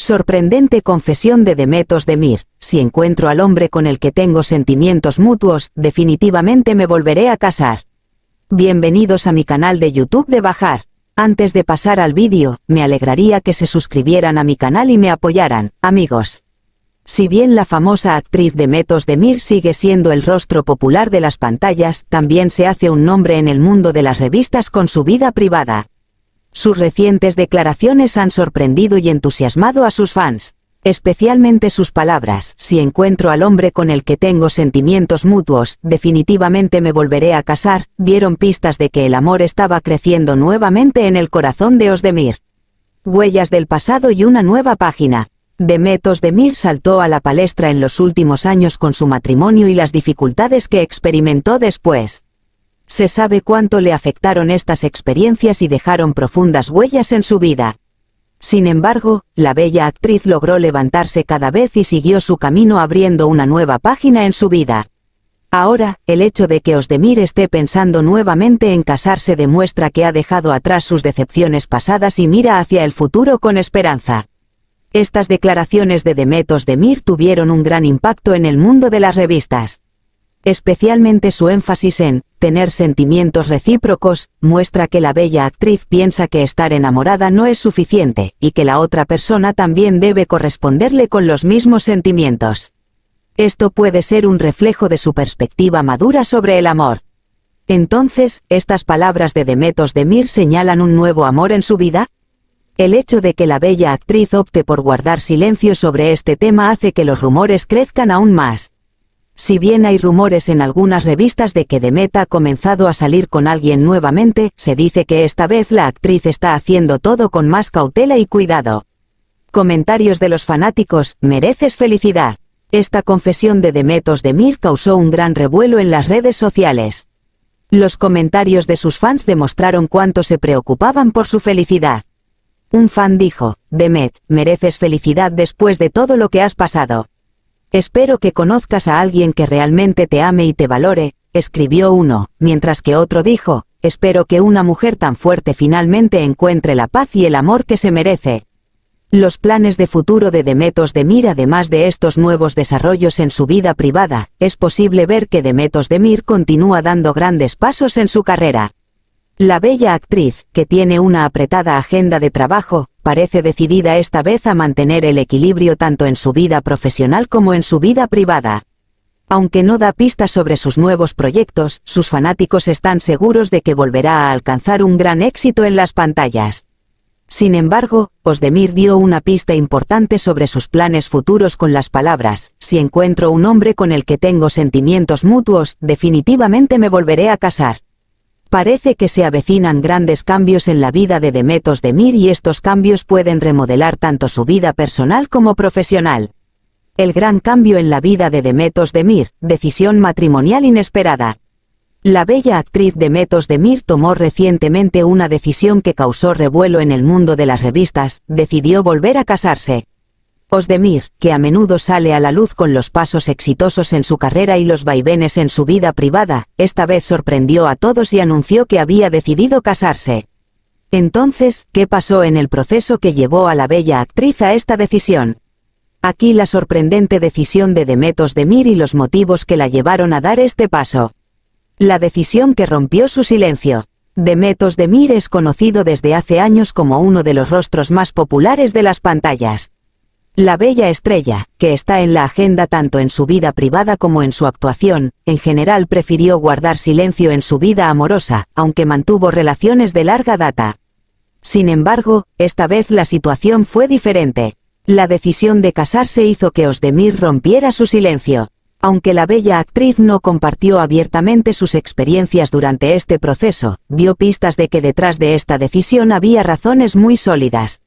Sorprendente confesión de Demetos de Mir, si encuentro al hombre con el que tengo sentimientos mutuos, definitivamente me volveré a casar. Bienvenidos a mi canal de YouTube de Bajar. Antes de pasar al vídeo, me alegraría que se suscribieran a mi canal y me apoyaran, amigos. Si bien la famosa actriz Demetos de Mir sigue siendo el rostro popular de las pantallas, también se hace un nombre en el mundo de las revistas con su vida privada. Sus recientes declaraciones han sorprendido y entusiasmado a sus fans, especialmente sus palabras, si encuentro al hombre con el que tengo sentimientos mutuos, definitivamente me volveré a casar, dieron pistas de que el amor estaba creciendo nuevamente en el corazón de Osdemir. Huellas del pasado y una nueva página. Demet Osdemir saltó a la palestra en los últimos años con su matrimonio y las dificultades que experimentó después se sabe cuánto le afectaron estas experiencias y dejaron profundas huellas en su vida. Sin embargo, la bella actriz logró levantarse cada vez y siguió su camino abriendo una nueva página en su vida. Ahora, el hecho de que Osdemir esté pensando nuevamente en casarse demuestra que ha dejado atrás sus decepciones pasadas y mira hacia el futuro con esperanza. Estas declaraciones de Demet Osdemir tuvieron un gran impacto en el mundo de las revistas. Especialmente su énfasis en, tener sentimientos recíprocos, muestra que la bella actriz piensa que estar enamorada no es suficiente, y que la otra persona también debe corresponderle con los mismos sentimientos. Esto puede ser un reflejo de su perspectiva madura sobre el amor. Entonces, estas palabras de Demetos de Mir señalan un nuevo amor en su vida. El hecho de que la bella actriz opte por guardar silencio sobre este tema hace que los rumores crezcan aún más. Si bien hay rumores en algunas revistas de que Demet ha comenzado a salir con alguien nuevamente, se dice que esta vez la actriz está haciendo todo con más cautela y cuidado. Comentarios de los fanáticos, mereces felicidad. Esta confesión de Demetos Mir causó un gran revuelo en las redes sociales. Los comentarios de sus fans demostraron cuánto se preocupaban por su felicidad. Un fan dijo, Demet, mereces felicidad después de todo lo que has pasado. Espero que conozcas a alguien que realmente te ame y te valore, escribió uno, mientras que otro dijo, espero que una mujer tan fuerte finalmente encuentre la paz y el amor que se merece. Los planes de futuro de Demetos Demir además de estos nuevos desarrollos en su vida privada, es posible ver que Demetos Demir continúa dando grandes pasos en su carrera. La bella actriz, que tiene una apretada agenda de trabajo, parece decidida esta vez a mantener el equilibrio tanto en su vida profesional como en su vida privada. Aunque no da pistas sobre sus nuevos proyectos, sus fanáticos están seguros de que volverá a alcanzar un gran éxito en las pantallas. Sin embargo, Osdemir dio una pista importante sobre sus planes futuros con las palabras, si encuentro un hombre con el que tengo sentimientos mutuos, definitivamente me volveré a casar. Parece que se avecinan grandes cambios en la vida de Demetos Demir y estos cambios pueden remodelar tanto su vida personal como profesional. El gran cambio en la vida de Demetos Demir, decisión matrimonial inesperada. La bella actriz Demetos Demir tomó recientemente una decisión que causó revuelo en el mundo de las revistas, decidió volver a casarse. Osdemir, que a menudo sale a la luz con los pasos exitosos en su carrera y los vaivenes en su vida privada, esta vez sorprendió a todos y anunció que había decidido casarse. Entonces, ¿qué pasó en el proceso que llevó a la bella actriz a esta decisión? Aquí la sorprendente decisión de Demet Osdemir y los motivos que la llevaron a dar este paso. La decisión que rompió su silencio. Demet Osdemir es conocido desde hace años como uno de los rostros más populares de las pantallas. La bella estrella, que está en la agenda tanto en su vida privada como en su actuación, en general prefirió guardar silencio en su vida amorosa, aunque mantuvo relaciones de larga data. Sin embargo, esta vez la situación fue diferente. La decisión de casarse hizo que Osdemir rompiera su silencio. Aunque la bella actriz no compartió abiertamente sus experiencias durante este proceso, dio pistas de que detrás de esta decisión había razones muy sólidas.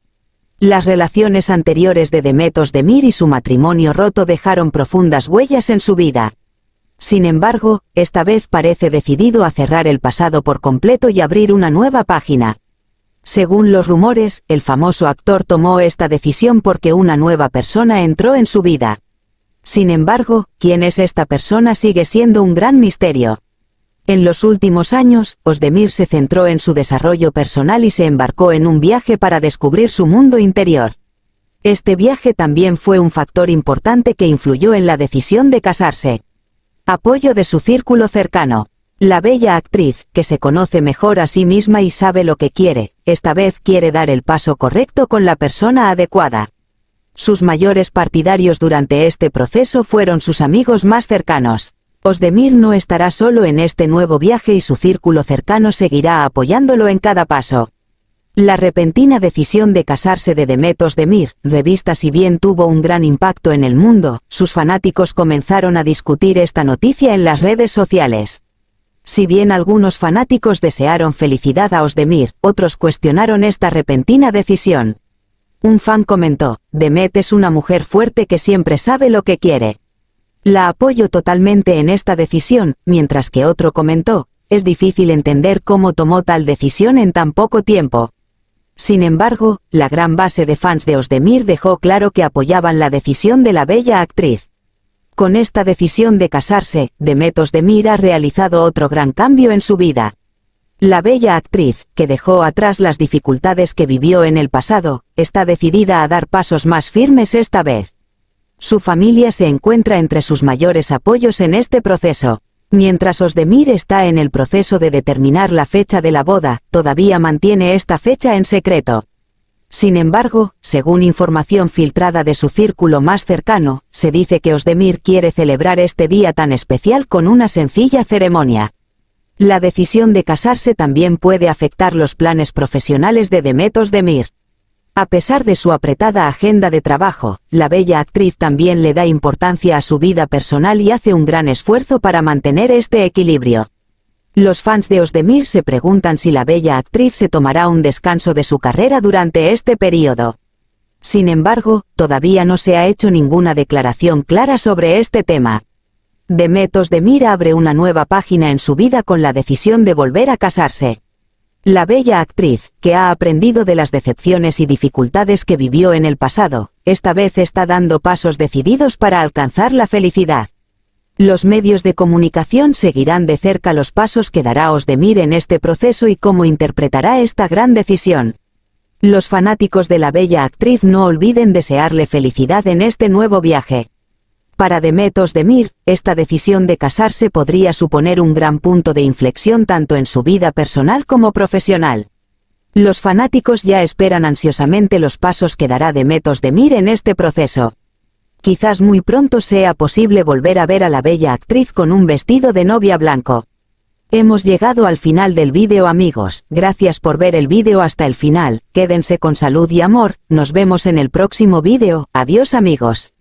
Las relaciones anteriores de Demetos Demir y su matrimonio roto dejaron profundas huellas en su vida. Sin embargo, esta vez parece decidido a cerrar el pasado por completo y abrir una nueva página. Según los rumores, el famoso actor tomó esta decisión porque una nueva persona entró en su vida. Sin embargo, quién es esta persona sigue siendo un gran misterio. En los últimos años, Osdemir se centró en su desarrollo personal y se embarcó en un viaje para descubrir su mundo interior. Este viaje también fue un factor importante que influyó en la decisión de casarse. Apoyo de su círculo cercano. La bella actriz, que se conoce mejor a sí misma y sabe lo que quiere, esta vez quiere dar el paso correcto con la persona adecuada. Sus mayores partidarios durante este proceso fueron sus amigos más cercanos. Osdemir no estará solo en este nuevo viaje y su círculo cercano seguirá apoyándolo en cada paso. La repentina decisión de casarse de Demet Osdemir, revista si bien tuvo un gran impacto en el mundo, sus fanáticos comenzaron a discutir esta noticia en las redes sociales. Si bien algunos fanáticos desearon felicidad a Osdemir, otros cuestionaron esta repentina decisión. Un fan comentó, Demet es una mujer fuerte que siempre sabe lo que quiere. La apoyo totalmente en esta decisión, mientras que otro comentó, es difícil entender cómo tomó tal decisión en tan poco tiempo. Sin embargo, la gran base de fans de Osdemir dejó claro que apoyaban la decisión de la bella actriz. Con esta decisión de casarse, Demet Osdemir ha realizado otro gran cambio en su vida. La bella actriz, que dejó atrás las dificultades que vivió en el pasado, está decidida a dar pasos más firmes esta vez. Su familia se encuentra entre sus mayores apoyos en este proceso. Mientras Osdemir está en el proceso de determinar la fecha de la boda, todavía mantiene esta fecha en secreto. Sin embargo, según información filtrada de su círculo más cercano, se dice que Osdemir quiere celebrar este día tan especial con una sencilla ceremonia. La decisión de casarse también puede afectar los planes profesionales de Demet Osdemir. A pesar de su apretada agenda de trabajo, la bella actriz también le da importancia a su vida personal y hace un gran esfuerzo para mantener este equilibrio. Los fans de Osdemir se preguntan si la bella actriz se tomará un descanso de su carrera durante este periodo. Sin embargo, todavía no se ha hecho ninguna declaración clara sobre este tema. Demet Osdemir abre una nueva página en su vida con la decisión de volver a casarse. La bella actriz, que ha aprendido de las decepciones y dificultades que vivió en el pasado, esta vez está dando pasos decididos para alcanzar la felicidad. Los medios de comunicación seguirán de cerca los pasos que dará Osdemir en este proceso y cómo interpretará esta gran decisión. Los fanáticos de la bella actriz no olviden desearle felicidad en este nuevo viaje. Para Demetos de Mir, esta decisión de casarse podría suponer un gran punto de inflexión tanto en su vida personal como profesional. Los fanáticos ya esperan ansiosamente los pasos que dará Demetos de Mir en este proceso. Quizás muy pronto sea posible volver a ver a la bella actriz con un vestido de novia blanco. Hemos llegado al final del vídeo amigos, gracias por ver el vídeo hasta el final, quédense con salud y amor, nos vemos en el próximo vídeo, adiós amigos.